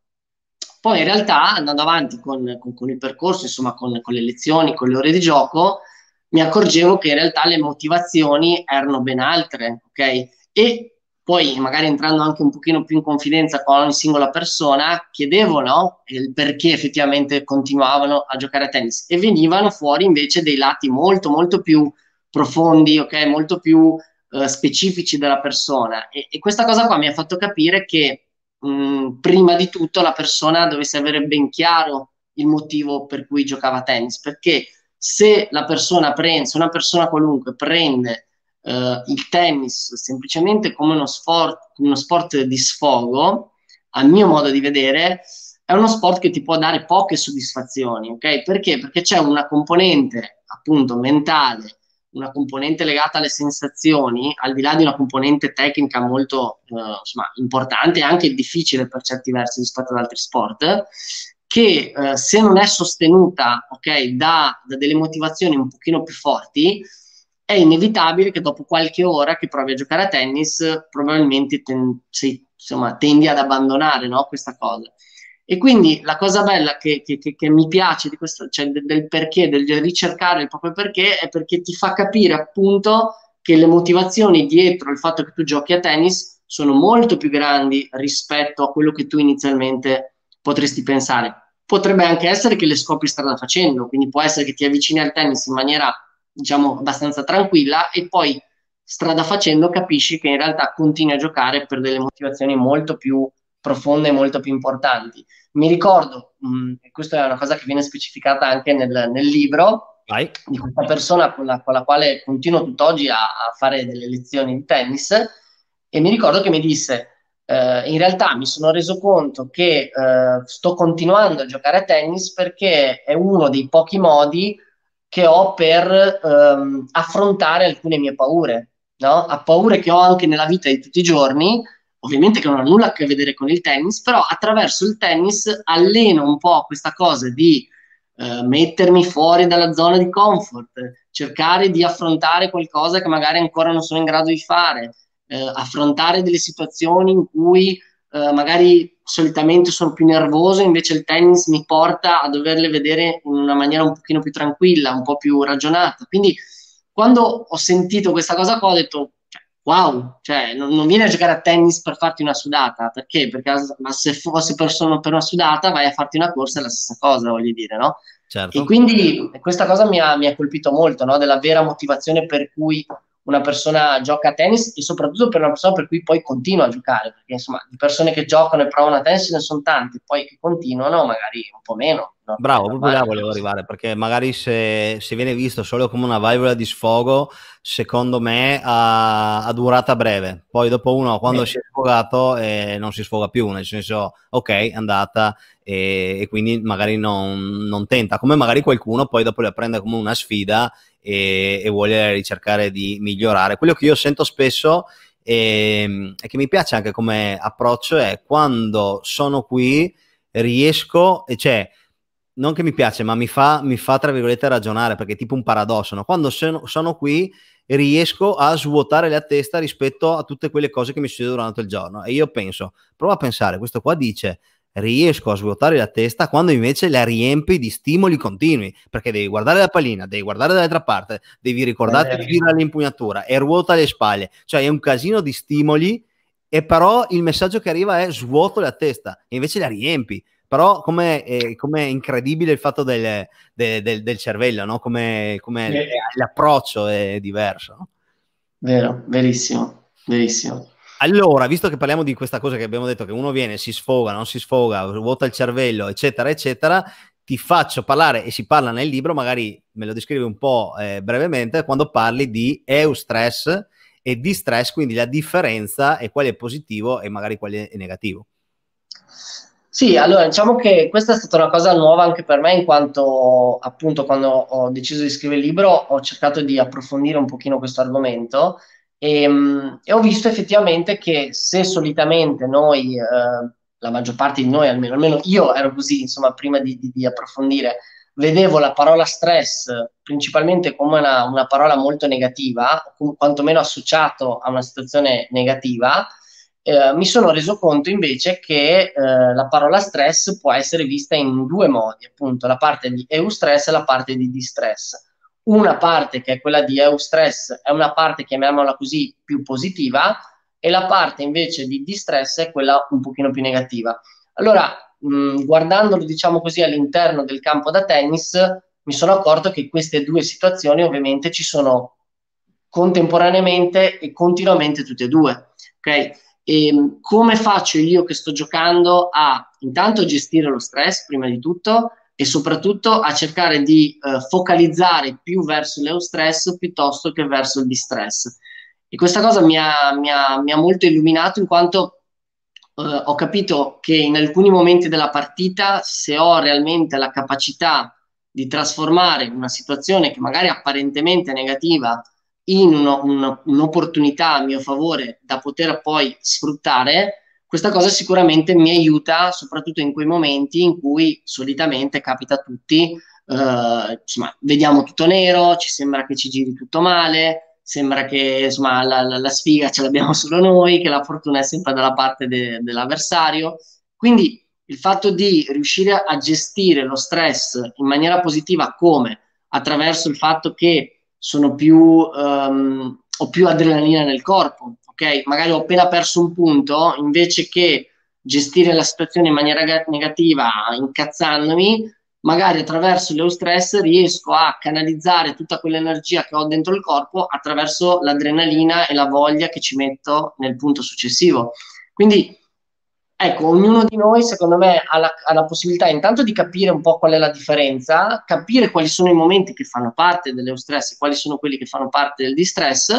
Poi in realtà andando avanti con, con, con il percorso, insomma con, con, le lezioni, con le ore di gioco, mi accorgevo che in realtà le motivazioni erano ben altre, ok? E poi magari entrando anche un pochino più in confidenza con ogni singola persona, chiedevo no, il perché effettivamente continuavano a giocare a tennis e venivano fuori invece dei lati molto molto più profondi, ok? Molto più eh, specifici della persona e, e questa cosa qua mi ha fatto capire che Mm, prima di tutto la persona dovesse avere ben chiaro il motivo per cui giocava a tennis, perché se la persona prende, una persona qualunque prende eh, il tennis semplicemente come uno sport, uno sport di sfogo, a mio modo di vedere, è uno sport che ti può dare poche soddisfazioni, ok? Perché? Perché c'è una componente appunto mentale una componente legata alle sensazioni, al di là di una componente tecnica molto eh, insomma, importante e anche difficile per certi versi rispetto ad altri sport, che eh, se non è sostenuta okay, da, da, delle motivazioni un pochino più forti, è inevitabile che dopo qualche ora che provi a giocare a tennis, probabilmente ten- sì, insomma, tendi ad abbandonare no, questa cosa. E quindi la cosa bella che, che, che, che mi piace di questo, cioè del, del perché, del ricercare il proprio perché, è perché ti fa capire appunto che le motivazioni dietro il fatto che tu giochi a tennis sono molto più grandi rispetto a quello che tu inizialmente potresti pensare. Potrebbe anche essere che le scopri strada facendo, quindi può essere che ti avvicini al tennis in maniera, diciamo, abbastanza tranquilla e poi strada facendo capisci che in realtà continui a giocare per delle motivazioni molto più profonde e molto più importanti. Mi ricordo, mh, mm, questa è una cosa che viene specificata anche nel, nel libro, Vai. di questa persona con la, con la, quale continuo tutt'oggi a, a fare delle lezioni di tennis, e mi ricordo che mi disse, Uh, in realtà mi sono reso conto che uh, sto continuando a giocare a tennis perché è uno dei pochi modi che ho per um, affrontare alcune mie paure, no? a paure che ho anche nella vita di tutti i giorni ovviamente che non ha nulla a che vedere con il tennis, però attraverso il tennis alleno un po' questa cosa di eh, mettermi fuori dalla zona di comfort, cercare di affrontare qualcosa che magari ancora non sono in grado di fare, eh, affrontare delle situazioni in cui eh, magari solitamente sono più nervoso, invece il tennis mi porta a doverle vedere in una maniera un pochino più tranquilla, un po' più ragionata. Quindi quando ho sentito questa cosa qua ho detto wow, cioè, non, non, vieni a giocare a tennis per farti una sudata, perché? Perché ma se fosse per, per una sudata vai a farti una corsa, è la stessa cosa, voglio dire, no? Certo. E quindi questa cosa mi ha, mi ha colpito molto, no? della vera motivazione per cui una persona gioca a tennis e soprattutto per una persona per cui poi continua a giocare, perché insomma di persone che giocano e provano a tennis ce ne sono tante, poi che continuano magari un po' meno. Bravo, proprio là volevo arrivare, perché magari se, se, viene visto solo come una valvola di sfogo, secondo me ha, ha durata breve. Poi dopo uno, quando eh. si è sfogato, eh, non si sfoga più, nel senso, ok, è andata e, e quindi magari non, non, tenta, come magari qualcuno poi dopo la prende come una sfida e, e vuole ricercare di migliorare. Quello che io sento spesso e, ehm, e, che mi piace anche come approccio è quando sono qui riesco, e cioè non che mi piace, ma mi fa, mi fa, tra virgolette ragionare perché è tipo un paradosso. No? Quando sono, sono, qui riesco a svuotare la testa rispetto a tutte quelle cose che mi succedono durante il giorno. E io penso, prova a pensare, questo qua dice riesco a svuotare la testa quando invece la riempi di stimoli continui, perché devi guardare la pallina, devi guardare dall'altra parte, devi ricordarti eh, di girare l'impugnatura e ruota le spalle, cioè è un casino di stimoli e però il messaggio che arriva è svuoto la testa e invece la riempi però come eh, è, com'è incredibile il fatto del, del, del, del cervello, no? come, come l'approccio è diverso. Vero, verissimo, verissimo. Allora, visto che parliamo di questa cosa che abbiamo detto, che uno viene, si sfoga, non si sfoga, vuota il cervello, eccetera, eccetera, ti faccio parlare, e si parla nel libro, magari me lo descrivi un po' eh, brevemente, quando parli di eustress e di stress, quindi la differenza e quale è positivo e magari quale è negativo. Sì, allora diciamo che questa è stata una cosa nuova anche per me in quanto appunto quando ho deciso di scrivere il libro ho cercato di approfondire un pochino questo argomento e, ehm, e ho visto effettivamente che se solitamente noi, eh, la maggior parte di noi almeno, almeno io ero così insomma prima di, di, di approfondire, vedevo la parola stress principalmente come una, una parola molto negativa, quantomeno associato a una situazione negativa, eh, mi sono reso conto invece che eh, la parola stress può essere vista in due modi, appunto la parte di eustress e la parte di distress. Una parte che è quella di eustress è una parte, chiamiamola così, più positiva e la parte invece di distress è quella un pochino più negativa. Allora, mh, mm, guardandolo diciamo così all'interno del campo da tennis, mi sono accorto che queste due situazioni ovviamente ci sono contemporaneamente e continuamente tutte e due. Okay? E ehm, come faccio io che sto giocando a intanto gestire lo stress prima di tutto e soprattutto a cercare di eh, focalizzare più verso l'eustress piuttosto che verso il distress. E questa cosa mi ha, mi ha, mi ha molto illuminato in quanto eh, ho capito che in alcuni momenti della partita, se ho realmente la capacità di trasformare una situazione che magari apparentemente è negativa in uno, un, un'opportunità a mio favore da poter poi sfruttare, questa cosa sicuramente mi aiuta soprattutto in quei momenti in cui solitamente capita a tutti, eh, insomma, vediamo tutto nero, ci sembra che ci giri tutto male, sembra che insomma, la, la, la sfiga ce l'abbiamo [laughs] solo noi, che la fortuna è sempre dalla parte de, dell'avversario. Quindi il fatto di riuscire a gestire lo stress in maniera positiva come? Attraverso il fatto che sono più, ehm, ho più adrenalina nel corpo, ok? Magari ho appena perso un punto, invece che gestire la situazione in maniera negativa, incazzandomi, magari attraverso il stress riesco a canalizzare tutta quell'energia che ho dentro il corpo attraverso l'adrenalina e la voglia che ci metto nel punto successivo. Quindi Ecco, ognuno di noi, secondo me, ha la, ha la, possibilità intanto di capire un po' qual è la differenza, capire quali sono i momenti che fanno parte dell'eustress e quali sono quelli che fanno parte del distress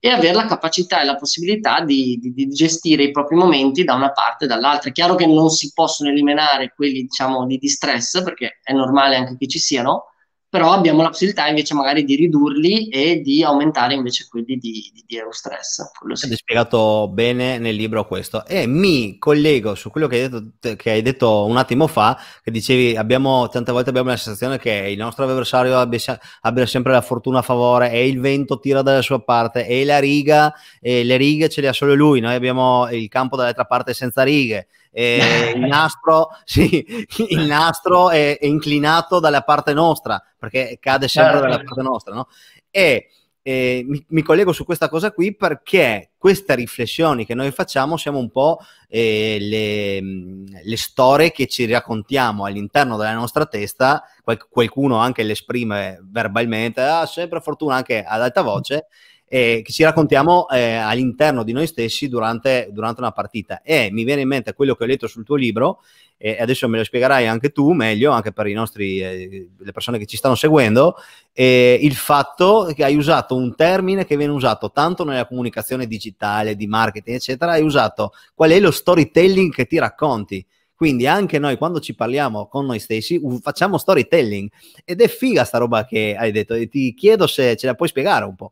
e avere la capacità e la possibilità di, di, di gestire i propri momenti da una parte e dall'altra. È chiaro che non si possono eliminare quelli, diciamo, di distress, perché è normale anche che ci siano, però abbiamo la possibilità invece magari di ridurli e di aumentare invece quelli di, di, di Eustress. Sì. Avete spiegato bene nel libro questo e mi collego su quello che hai, detto, che hai detto, un attimo fa, che dicevi abbiamo, tante volte abbiamo la sensazione che il nostro avversario abbia, abbia sempre la fortuna a favore e il vento tira dalla sua parte e la riga, e le righe ce le ha solo lui, noi abbiamo il campo dall'altra parte senza righe eh, il nastro, [laughs] sì, il nastro è, è, inclinato dalla parte nostra, perché cade sempre certo. dalla parte nostra, no? E eh, mi, mi, collego su questa cosa qui perché queste riflessioni che noi facciamo siamo un po' eh, le, le, storie che ci raccontiamo all'interno della nostra testa, qualcuno anche le esprime verbalmente, ha ah, sempre fortuna anche ad alta voce, eh, che ci raccontiamo eh, all'interno di noi stessi durante, durante, una partita. E mi viene in mente quello che ho letto sul tuo libro, e adesso me lo spiegherai anche tu meglio, anche per nostri, eh, le persone che ci stanno seguendo, il fatto che hai usato un termine che viene usato tanto nella comunicazione digitale, di marketing, eccetera, hai usato qual è lo storytelling che ti racconti. Quindi anche noi quando ci parliamo con noi stessi facciamo storytelling ed è figa sta roba che hai detto e ti chiedo se ce la puoi spiegare un po'.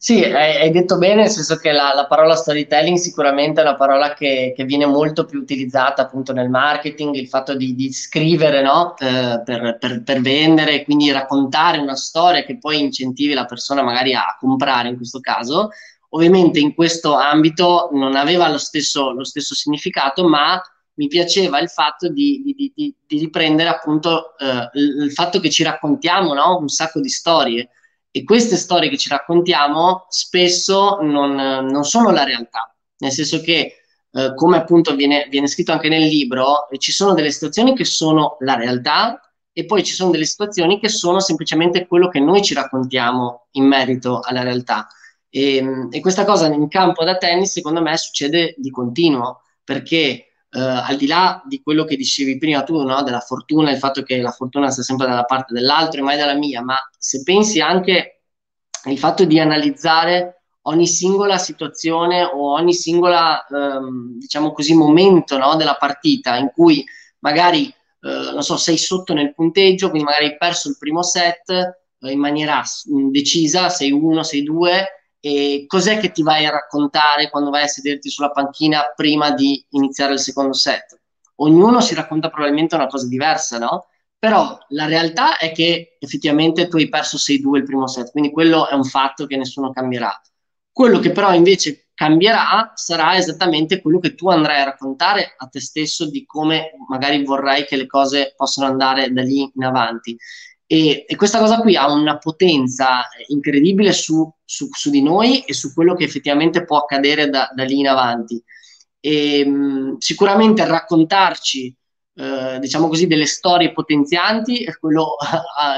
Sì, hai detto bene, nel senso che la, la parola storytelling sicuramente è una parola che, che, viene molto più utilizzata appunto nel marketing, il fatto di, di scrivere no? Eh, per, per, per, vendere, quindi raccontare una storia che poi incentivi la persona magari a comprare in questo caso. Ovviamente in questo ambito non aveva lo stesso, lo stesso significato, ma mi piaceva il fatto di, di, di riprendere appunto eh, il fatto che ci raccontiamo no? un sacco di storie e queste storie che ci raccontiamo spesso non, non sono la realtà, nel senso che, eh, come appunto viene, viene scritto anche nel libro, ci sono delle situazioni che sono la realtà e poi ci sono delle situazioni che sono semplicemente quello che noi ci raccontiamo in merito alla realtà. E, e, questa cosa in campo da tennis, secondo me, succede di continuo, perché eh, al di là di quello che dicevi prima tu, no? della fortuna, il fatto che la fortuna sta sempre dalla parte dell'altro e mai dalla mia, ma se pensi anche al fatto di analizzare ogni singola situazione o ogni singola, ehm, diciamo così, momento no? della partita in cui magari, eh, non so, sei sotto nel punteggio, quindi magari hai perso il primo set eh, in maniera decisa, sei uno, sei due, e cos'è che ti vai a raccontare quando vai a sederti sulla panchina prima di iniziare il secondo set? Ognuno si racconta probabilmente una cosa diversa, no? Però la realtà è che effettivamente tu hai perso 6-2 il primo set, quindi quello è un fatto che nessuno cambierà. Quello che però invece cambierà sarà esattamente quello che tu andrai a raccontare a te stesso di come magari vorrai che le cose possano andare da lì in avanti. E, e, questa cosa qui ha una potenza eh, incredibile su, su, su, di noi e su quello che effettivamente può accadere da, da lì in avanti. E, ehm, mh, sicuramente raccontarci, eh, diciamo così, delle storie potenzianti, quello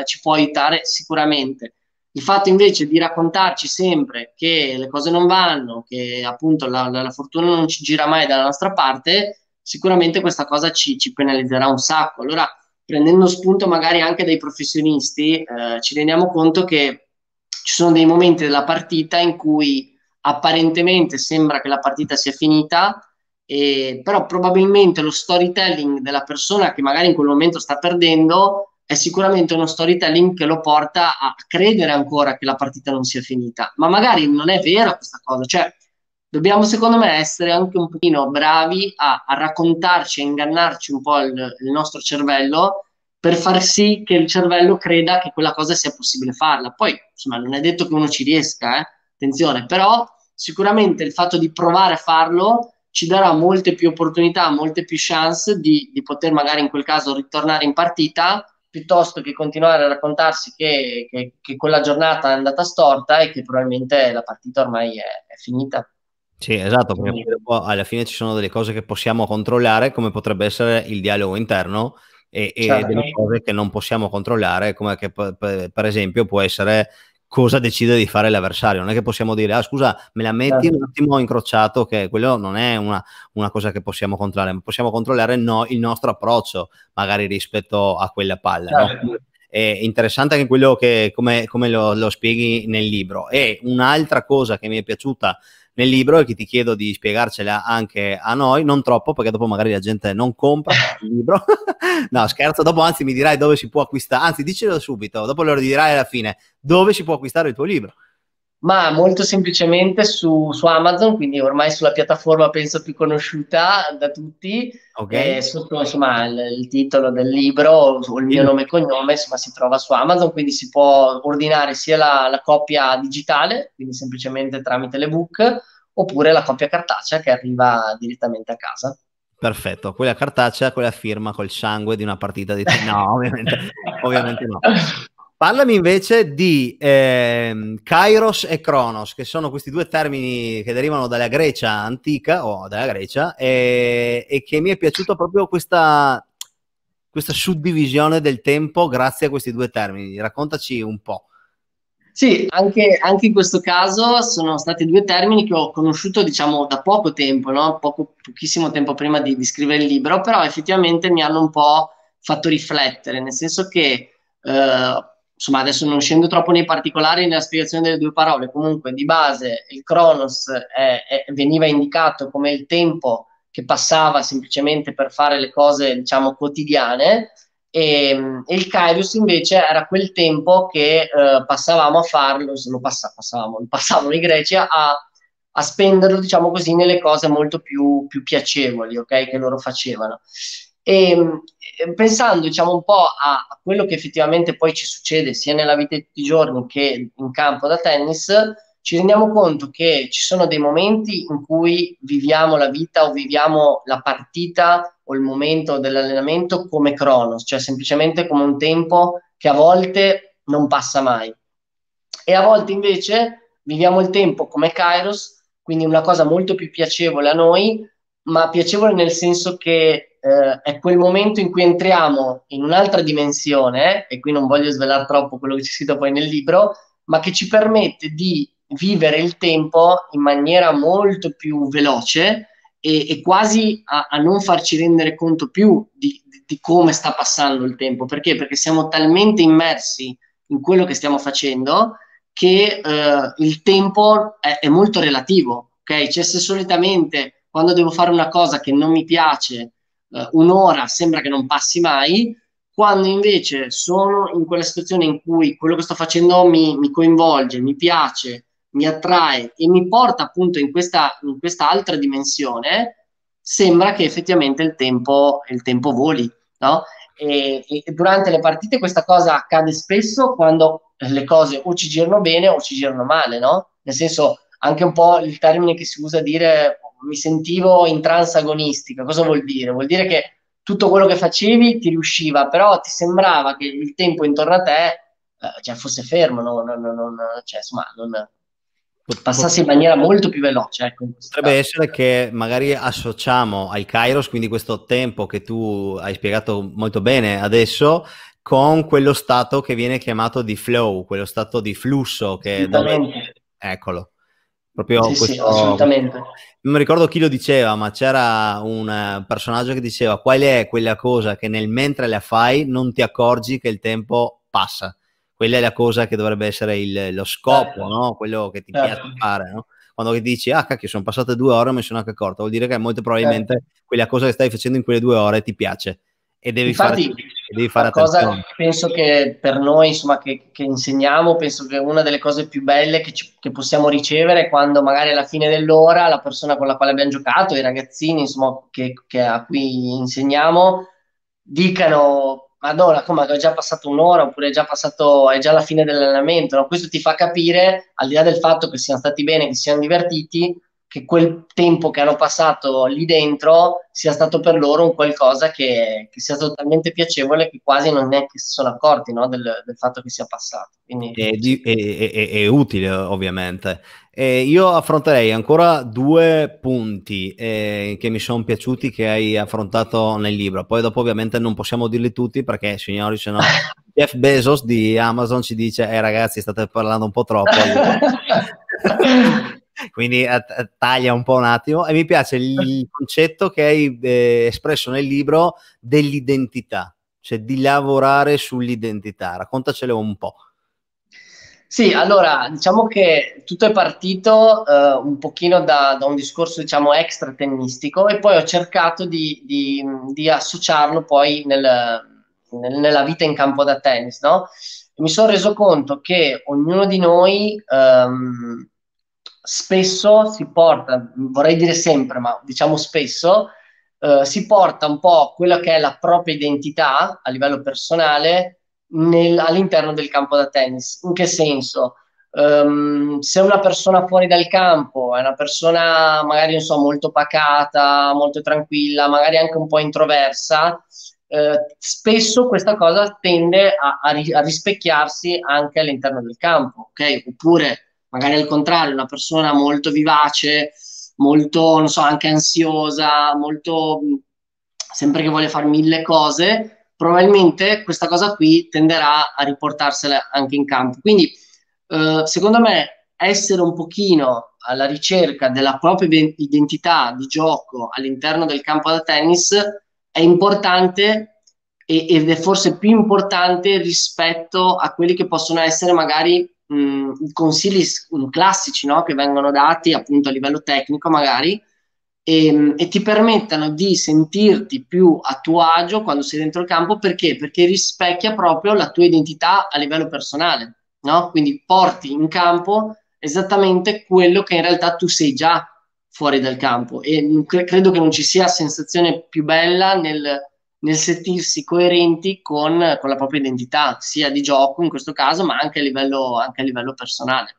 eh, [laughs] ci può aiutare sicuramente. Il fatto invece di raccontarci sempre che le cose non vanno, che appunto la, la, la fortuna non ci gira mai dalla nostra parte, sicuramente questa cosa ci, ci penalizzerà un sacco. Allora, prendendo spunto magari anche dai professionisti, eh, ci rendiamo conto che ci sono dei momenti della partita in cui apparentemente sembra che la partita sia finita, eh, però probabilmente lo storytelling della persona che magari in quel momento sta perdendo è sicuramente uno storytelling che lo porta a credere ancora che la partita non sia finita, ma magari non è vera questa cosa, cioè dobbiamo secondo me essere anche un pochino bravi a, a raccontarci, a ingannarci un po' il, il, nostro cervello per far sì che il cervello creda che quella cosa sia possibile farla. Poi, insomma, non è detto che uno ci riesca, eh? attenzione, però sicuramente il fatto di provare a farlo ci darà molte più opportunità, molte più chance di, di poter magari in quel caso ritornare in partita piuttosto che continuare a raccontarsi che, che, che quella giornata è andata storta e che probabilmente la partita ormai è, è finita. Sì, esatto, perché alla fine ci sono delle cose che possiamo controllare, come potrebbe essere il dialogo interno, e, e certo. delle cose che non possiamo controllare, come che, per esempio può essere cosa decide di fare l'avversario. Non è che possiamo dire, ah scusa, me la metti certo. un attimo incrociato, che quello non è una, una cosa che possiamo controllare, ma possiamo controllare no, il nostro approccio, magari rispetto a quella palla. Certo. No? È interessante anche quello che, come, come lo, lo spieghi nel libro. E un'altra cosa che mi è piaciuta nel libro e che ti chiedo di spiegarcela anche a noi, non troppo perché dopo magari la gente non compra il libro. [laughs] no, scherzo, dopo anzi mi dirai dove si può acquistare, anzi dicelo subito, dopo lo dirai alla fine dove si può acquistare il tuo libro ma molto semplicemente su, su, Amazon, quindi ormai sulla piattaforma penso più conosciuta da tutti, okay. eh, sotto insomma, il, il, titolo del libro o il mio nome e cognome insomma, si trova su Amazon, quindi si può ordinare sia la, la copia digitale, quindi semplicemente tramite l'ebook, oppure la copia cartacea che arriva direttamente a casa. Perfetto, quella cartacea, quella firma col sangue di una partita di... No, ovviamente, [laughs] ovviamente no. Parlami invece di eh, Kairos e Cronos, che sono questi due termini che derivano dalla Grecia antica o dalla Grecia e, e che mi è piaciuta proprio questa, questa, suddivisione del tempo grazie a questi due termini. Raccontaci un po'. Sì, anche, anche, in questo caso sono stati due termini che ho conosciuto diciamo da poco tempo, no? poco, pochissimo tempo prima di, di scrivere il libro, però effettivamente mi hanno un po' fatto riflettere, nel senso che... Eh, insomma adesso non scendo troppo nei particolari nella spiegazione delle due parole, comunque di base il Cronos è, è, veniva indicato come il tempo che passava semplicemente per fare le cose diciamo quotidiane e, e il Kairos invece era quel tempo che eh, passavamo a farlo, lo, passa, passavamo, lo passavano i greci a, a, spenderlo diciamo così nelle cose molto più, più piacevoli okay, che loro facevano. E, Ehm, pensando diciamo, un po' a, a, quello che effettivamente poi ci succede sia nella vita di tutti i giorni che in campo da tennis, ci rendiamo conto che ci sono dei momenti in cui viviamo la vita o viviamo la partita o il momento dell'allenamento come cronos, cioè semplicemente come un tempo che a volte non passa mai. E a volte invece viviamo il tempo come kairos, quindi una cosa molto più piacevole a noi, ma piacevole nel senso che eh, è quel momento in cui entriamo in un'altra dimensione, e qui non voglio svelare troppo quello che c'è scritto poi nel libro, ma che ci permette di vivere il tempo in maniera molto più veloce e, e quasi a, a, non farci rendere conto più di, di, come sta passando il tempo. Perché? Perché siamo talmente immersi in quello che stiamo facendo che eh, il tempo è, è molto relativo, ok? Cioè se solitamente quando devo fare una cosa che non mi piace eh, un'ora sembra che non passi mai, quando invece sono in quella situazione in cui quello che sto facendo mi, mi coinvolge, mi piace, mi attrae e mi porta appunto in questa, in questa altra dimensione, sembra che effettivamente il tempo, il tempo voli, no? E, e, durante le partite questa cosa accade spesso quando le cose o ci girano bene o ci girano male, no? Nel senso, anche un po' il termine che si usa a dire mi sentivo in trans agonistica. Cosa vuol dire? Vuol dire che tutto quello che facevi ti riusciva, però ti sembrava che il tempo intorno a te eh, cioè, fosse fermo, non, non, non, cioè, insomma, non, passasse in maniera molto più veloce. Ecco, Potrebbe caso. essere che magari associamo al Kairos, quindi questo tempo che tu hai spiegato molto bene adesso, con quello stato che viene chiamato di flow, quello stato di flusso che... Dove... Eccolo. Proprio sì, questo... sì, assolutamente. Non mi ricordo chi lo diceva, ma c'era un eh, personaggio che diceva qual è quella cosa che nel mentre la fai non ti accorgi che il tempo passa. Quella è la cosa che dovrebbe essere il, lo scopo, certo. no? quello che ti eh, piace certo. fare. No? Quando dici, ah cacchio, sono passate due ore e mi sono anche accorto, vuol dire che molto probabilmente certo. quella cosa che stai facendo in quelle due ore ti piace e devi Infatti, fare, devi fare cosa penso che per noi insomma, che, che, insegniamo, penso che una delle cose più belle che, ci, che, possiamo ricevere è quando magari alla fine dell'ora la persona con la quale abbiamo giocato, i ragazzini insomma, che, che a cui insegniamo, dicano Madonna, come è già passato un'ora oppure è già, passato, è già la fine dell'allenamento. No? Questo ti fa capire, al di là del fatto che siano stati bene, che siano divertiti, che quel tempo che hanno passato lì dentro sia stato per loro un qualcosa che, che sia stato talmente piacevole che quasi non neanche si sono accorti no, del, del, fatto che sia passato. Quindi... È, è, è, è, utile ovviamente. E io affronterei ancora due punti eh, che mi sono piaciuti che hai affrontato nel libro, poi dopo ovviamente non possiamo dirli tutti perché signori se no [laughs] Jeff Bezos di Amazon ci dice eh ragazzi state parlando un po' troppo. [laughs] quindi a, a, taglia un po' un attimo. E mi piace il, il [laughs] concetto che hai eh, espresso nel libro dell'identità, cioè di lavorare sull'identità. Raccontacelo un po'. Sì, allora diciamo che tutto è partito eh, un pochino da, da, un discorso diciamo extra tennistico e poi ho cercato di, di, di associarlo poi nel, nel, nella vita in campo da tennis, no? mi sono reso conto che ognuno di noi ehm, spesso si porta, vorrei dire sempre, ma diciamo spesso, eh, si porta un po' quella che è la propria identità a livello personale nel, all'interno del campo da tennis. In che senso? Um, se una persona fuori dal campo è una persona magari non so, molto pacata, molto tranquilla, magari anche un po' introversa, eh, spesso questa cosa tende a, a, a rispecchiarsi anche all'interno del campo, ok? Oppure magari al contrario, una persona molto vivace, molto, non so, anche ansiosa, molto mm, sempre che vuole fare mille cose, probabilmente questa cosa qui tenderà a riportarsela anche in campo. Quindi, eh, secondo me, essere un pochino alla ricerca della propria identità di gioco all'interno del campo da tennis è importante ed è forse più importante rispetto a quelli che possono essere magari mh, consigli classici no? che vengono dati appunto a livello tecnico magari e, ehm, e, ti permettano di sentirti più a tuo agio quando sei dentro il campo perché? Perché rispecchia proprio la tua identità a livello personale, no? Quindi porti in campo esattamente quello che in realtà tu sei già fuori dal campo e cre- credo che non ci sia sensazione più bella nel nel sentirsi coerenti con, con, la propria identità, sia di gioco in questo caso, ma anche a livello, anche a livello personale.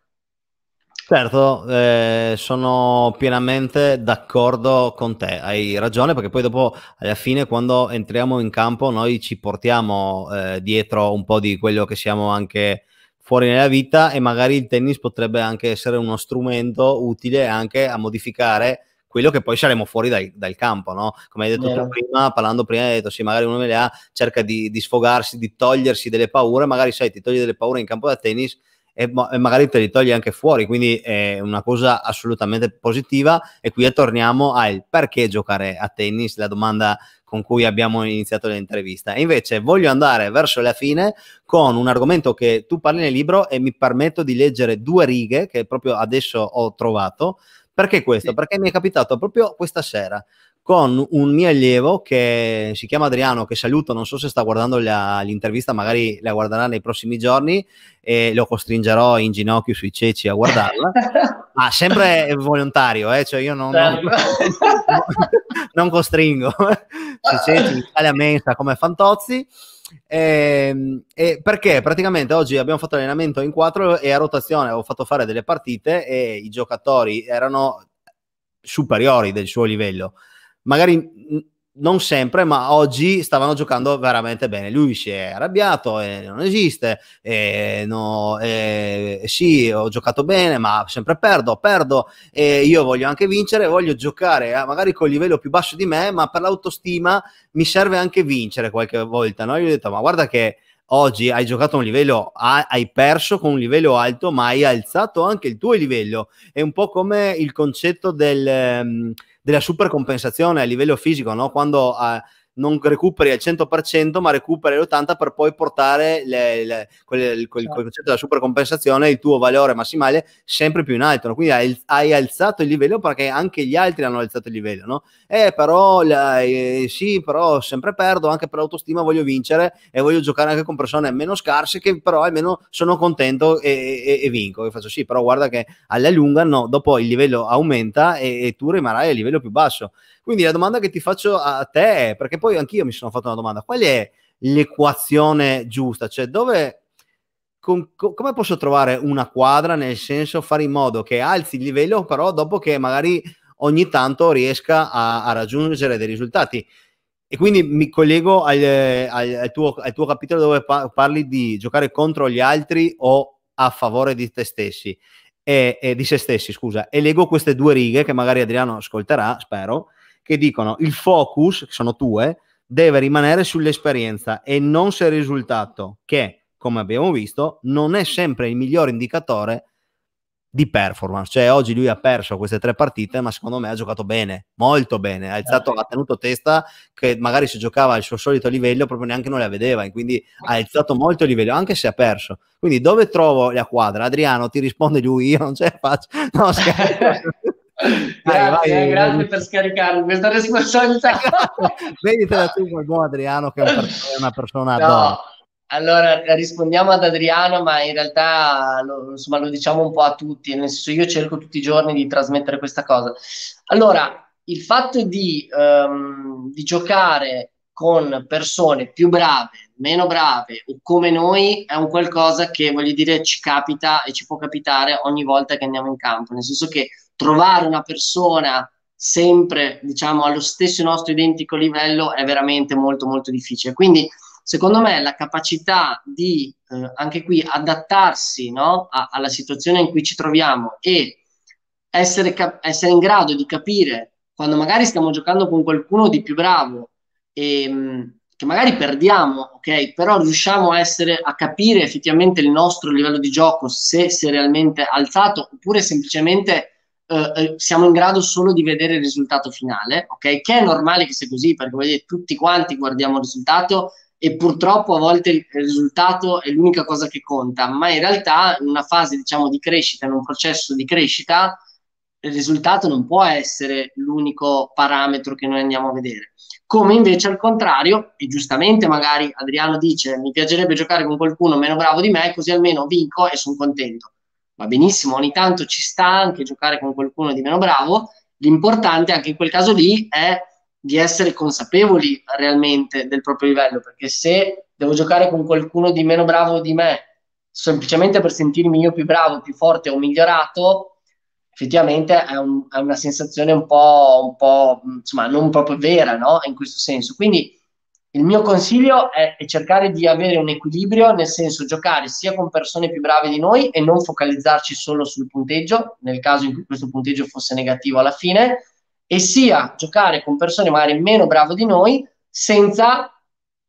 Certo, eh, sono pienamente d'accordo con te, hai ragione perché poi dopo alla fine quando entriamo in campo noi ci portiamo eh, dietro un po' di quello che siamo anche fuori nella vita e magari il tennis potrebbe anche essere uno strumento utile anche a modificare quello che poi saremo fuori dai, dal campo, no? Come hai detto Vero. tu prima, parlando prima, hai detto sì, magari uno me le ha, cerca di, di, sfogarsi, di togliersi delle paure, magari sai, ti togli delle paure in campo da tennis e, e magari te le togli anche fuori, quindi è una cosa assolutamente positiva e qui torniamo al perché giocare a tennis, la domanda con cui abbiamo iniziato l'intervista. E invece voglio andare verso la fine con un argomento che tu parli nel libro e mi permetto di leggere due righe che proprio adesso ho trovato, perché questo? Sì. Perché mi è capitato proprio questa sera con un mio allievo che si chiama Adriano, che saluto, non so se sta guardando la, l'intervista, magari la guarderà nei prossimi giorni e lo costringerò in ginocchio sui ceci a guardarla, [laughs] ma sempre volontario, eh? cioè io non, non, certo. [laughs] non costringo [laughs] sui ceci, Italia Mensa come Fantozzi. E, ehm, e perché praticamente oggi abbiamo fatto allenamento in quattro e a rotazione avevo fatto fare delle partite e i giocatori erano superiori del suo livello. Magari non sempre, ma oggi stavano giocando veramente bene. Lui si è arrabbiato e non esiste. E no, e sì, ho giocato bene, ma sempre perdo, perdo. E io voglio anche vincere, voglio giocare eh, magari col livello più basso di me, ma per l'autostima mi serve anche vincere qualche volta. No? Io ho detto, ma guarda che oggi hai giocato a un livello, hai perso con un livello alto, ma hai alzato anche il tuo livello. È un po' come il concetto del... Um, della supercompensazione a livello fisico, no? quando eh, non recuperi al 100%, ma recuperi l'80% per poi portare le, le, quel, quel, certo. concetto della supercompensazione, il tuo valore massimale, sempre più in alto. No? Quindi hai, hai, alzato il livello perché anche gli altri hanno alzato il livello. No? Eh, però la, eh, sì, però sempre perdo, anche per l'autostima voglio vincere e voglio giocare anche con persone meno scarse che però almeno sono contento e, e, e vinco. E faccio sì, però guarda che alla lunga no, dopo il livello aumenta e, e tu rimarrai a livello più basso. Quindi la domanda che ti faccio a te è perché poi poi anch'io mi sono fatto una domanda, qual è l'equazione giusta? Cioè dove, con, co, come posso trovare una quadra nel senso fare in modo che alzi il livello però dopo che magari ogni tanto riesca a, a raggiungere dei risultati? E quindi mi collego al, al, al, tuo, al tuo, capitolo dove parli di giocare contro gli altri o a favore di te stessi. E, e, di se stessi, scusa. E leggo queste due righe che magari Adriano ascolterà, spero, che dicono il focus, che sono tue, deve rimanere sull'esperienza e non sul risultato, che come abbiamo visto non è sempre il miglior indicatore di performance. Cioè oggi lui ha perso queste tre partite, ma secondo me ha giocato bene, molto bene, ha, alzato, certo. ha tenuto testa che magari se giocava al suo solito livello proprio neanche non la vedeva, quindi ha alzato molto il livello, anche se ha perso. Quindi dove trovo la quadra? Adriano ti risponde lui, io non ce la faccio. No, scherzo. [laughs] Dai, grazie, vai, grazie vai. Eh, per scaricare questa responsabilità. [laughs] Veditela tu quel buon Adriano che è una persona no. Allora, rispondiamo ad Adriano, ma in realtà lo, insomma, lo diciamo un po' a tutti, nel senso io cerco tutti i giorni di trasmettere questa cosa. Allora, il fatto di, um, di giocare con persone più brave, meno brave o come noi è un qualcosa che, voglio dire, ci capita e ci può capitare ogni volta che andiamo in campo, nel senso che trovare una persona sempre, diciamo, allo stesso nostro identico livello è veramente molto, molto difficile. Quindi, secondo me, la capacità di, eh, anche qui, adattarsi no? A, alla situazione in cui ci troviamo e essere, cap- essere in grado di capire quando magari stiamo giocando con qualcuno di più bravo e ehm, mh, che magari perdiamo, ok, però riusciamo a, essere, a capire effettivamente il nostro livello di gioco, se si è realmente alzato oppure semplicemente eh, eh, siamo in grado solo di vedere il risultato finale, ok? Che è normale che sia così, perché dire, tutti quanti guardiamo il risultato e purtroppo a volte il risultato è l'unica cosa che conta, ma in realtà in una fase diciamo di crescita, in un processo di crescita, il risultato non può essere l'unico parametro che noi andiamo a vedere. Come invece al contrario, e giustamente magari Adriano dice mi piacerebbe giocare con qualcuno meno bravo di me, così almeno vinco e sono contento va benissimo, ogni tanto ci sta anche giocare con qualcuno di meno bravo, l'importante anche in quel caso lì è di essere consapevoli realmente del proprio livello, perché se devo giocare con qualcuno di meno bravo di me, semplicemente per sentirmi io più bravo, più forte o migliorato, effettivamente è, un, è una sensazione un po', un po', insomma, non proprio vera, no? In questo senso. Quindi il mio consiglio è, è cercare di avere un equilibrio, nel senso giocare sia con persone più brave di noi e non focalizzarci solo sul punteggio, nel caso in cui questo punteggio fosse negativo alla fine, e sia giocare con persone magari meno brave di noi senza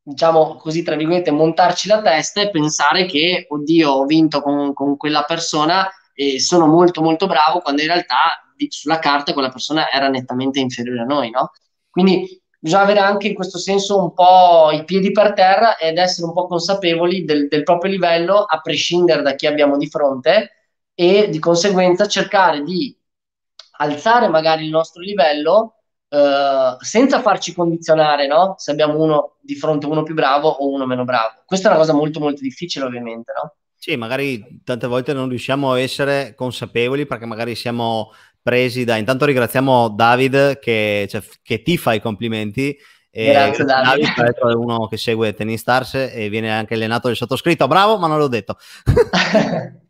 diciamo così, tra virgolette, montarci la testa e pensare che, oddio, ho vinto con, con, quella persona e sono molto, molto bravo, quando in realtà sulla carta quella persona era nettamente inferiore a noi, no? Quindi bisogna avere anche in questo senso un po' i piedi per terra ed essere un po' consapevoli del, del proprio livello a prescindere da chi abbiamo di fronte e di conseguenza cercare di alzare magari il nostro livello Uh, senza farci condizionare, no? Se abbiamo uno di fronte uno più bravo o uno meno bravo. Questa è una cosa molto molto difficile, ovviamente, no? Sì, magari tante volte non riusciamo a essere consapevoli perché magari siamo presi da... Intanto ringraziamo David che, cioè, che ti fa i complimenti. Grazie Davide. Davide è uno che segue Tennis Stars e viene anche allenato del sottoscritto. Bravo, ma non l'ho detto. [laughs] [laughs]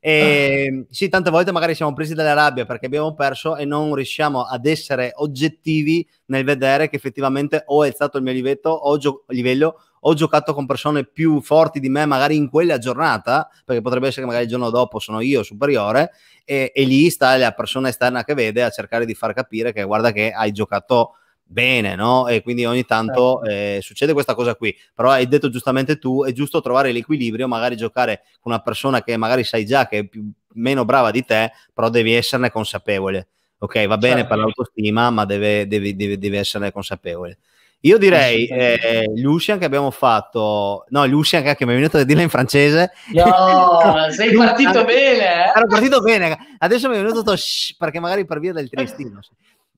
E, ehm, sì, tante volte magari siamo presi dalla rabbia perché abbiamo perso e non riusciamo ad essere oggettivi nel vedere che effettivamente ho alzato il mio livello, ho, gio- livello, ho giocato con persone più forti di me magari in quella giornata, perché potrebbe essere che magari il giorno dopo sono io superiore e, e lì sta la persona esterna che vede a cercare di far capire che guarda che hai giocato bene, no? E quindi ogni tanto certo. eh, succede questa cosa qui. Però hai detto giustamente tu, è giusto trovare l'equilibrio, magari giocare con una persona che magari sai già che è più, meno brava di te, però devi esserne consapevole. Ok, va bene certo. per l'autostima, ma deve, devi, devi, devi esserne consapevole. Io direi eh, Lucian che abbiamo fatto, no, Lucian che mi è venuto a dirla in francese. No, [laughs] sei partito bene. Eh? Ero partito bene, adesso mi è venuto tutto shh, perché magari per via del tristino.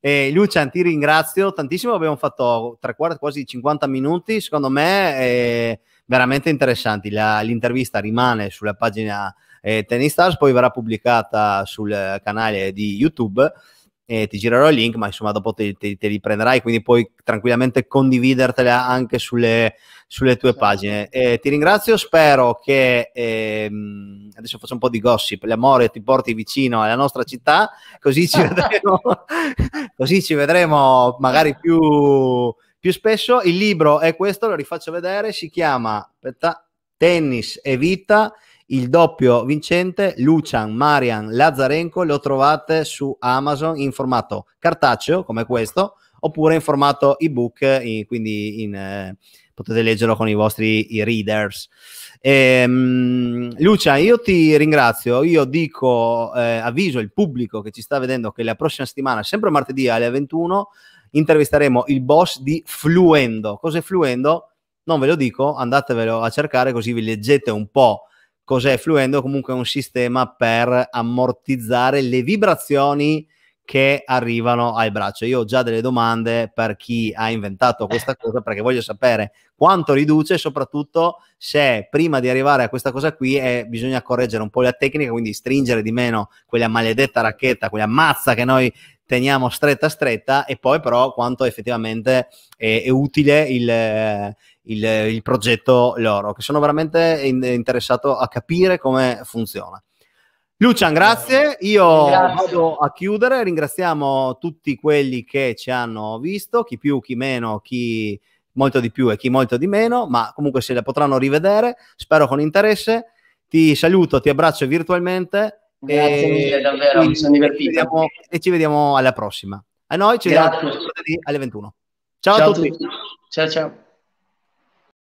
E Lucian, ti ringrazio tantissimo, abbiamo fatto tre quarti, quasi 50 minuti, secondo me veramente interessanti. La, l'intervista rimane sulla pagina eh, Tennis Stars, poi verrà pubblicata sul canale di YouTube. Eh, ti girerò il link, ma insomma dopo te, te, te li prenderai, quindi puoi tranquillamente condividertela anche sulle, sulle tue esatto. pagine. Eh, ti ringrazio, spero che ehm, adesso faccio un po' di gossip, l'amore ti porti vicino alla nostra città, così ci [laughs] vedremo, così ci vedremo magari più, più, spesso. Il libro è questo, lo rifaccio vedere, si chiama aspetta, Tennis e Vita, il doppio vincente, Lucian Marian Lazzarenko, lo trovate su Amazon in formato cartaceo come questo, oppure in formato ebook, in, eh, quindi in... Eh, potete leggerlo con i vostri i readers. Ehm, Lucia, io ti ringrazio, io dico, eh, avviso il pubblico che ci sta vedendo che la prossima settimana, sempre martedì alle 21, intervisteremo il boss di Fluendo. Cos'è Fluendo? Non ve lo dico, andatevelo a cercare così vi leggete un po' cos'è Fluendo, comunque è un sistema per ammortizzare le vibrazioni che arrivano al braccio. Io ho già delle domande per chi ha inventato questa cosa perché voglio sapere quanto riduce soprattutto se prima di arrivare a questa cosa qui è, eh, bisogna correggere un po' la tecnica, quindi stringere di meno quella maledetta racchetta, quella mazza che noi teniamo stretta stretta e poi però quanto effettivamente è, è utile il, il, il progetto loro, che sono veramente interessato a capire come funziona. Lucian, grazie. Io grazie. vado a chiudere. Ringraziamo tutti quelli che ci hanno visto, chi più, chi meno, chi molto di più e chi molto di meno, ma comunque se la potranno rivedere, spero con interesse. Ti saluto, ti abbraccio virtualmente. Grazie mille, davvero, mi sono divertito. Vediamo, e ci vediamo alla prossima. A noi ci grazie. vediamo alle 21. Ciao, ciao a tutti. A tutti. Ciao ciao.